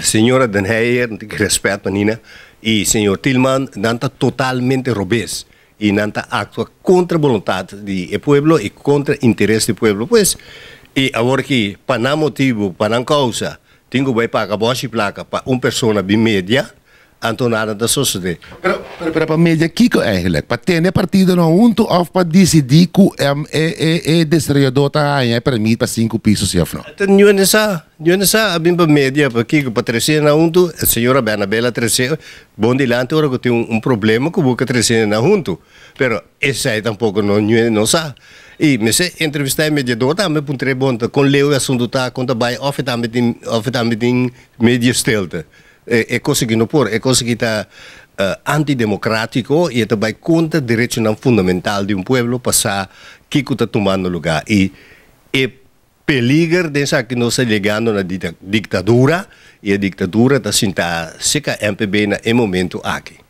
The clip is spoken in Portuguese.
Senhora de señora Den Heijer, Nina, e senhor Tillman, nanta totalmente robês e nanta actua contra a vontade do povo e contra o interesse do povo. Pois, e agora que, para não motivo, para não causa, tenho que pagar a e placa para uma pessoa de média, Antonada da sociedade. Pero, pero, pero, que é eigenlijk. Pa tene partido no unto na pa decidi ku em e e e desredota eh, para mim para cinco pisos ja não Ten eh, nu não sa, nu en sa abim pa para a kiko pa tresena unto, a senhora Benabela tresena, bom de lante ora tem um, um problema busca terceira na unto. Pero essa é tampouco não nu sa. E me se entrevistar mediador tá me puntre bonta com leu assunto tá conta bai of tá me din of tá me Es eh, e e eh, e algo um que no por é que está antidemocrático y está va contra el derecho fundamental de pueblo para saber que está tomando lugar. Y es peligro de que no está llegando na dictadura y la dictadura está sentada seca MPB en em momento aquí.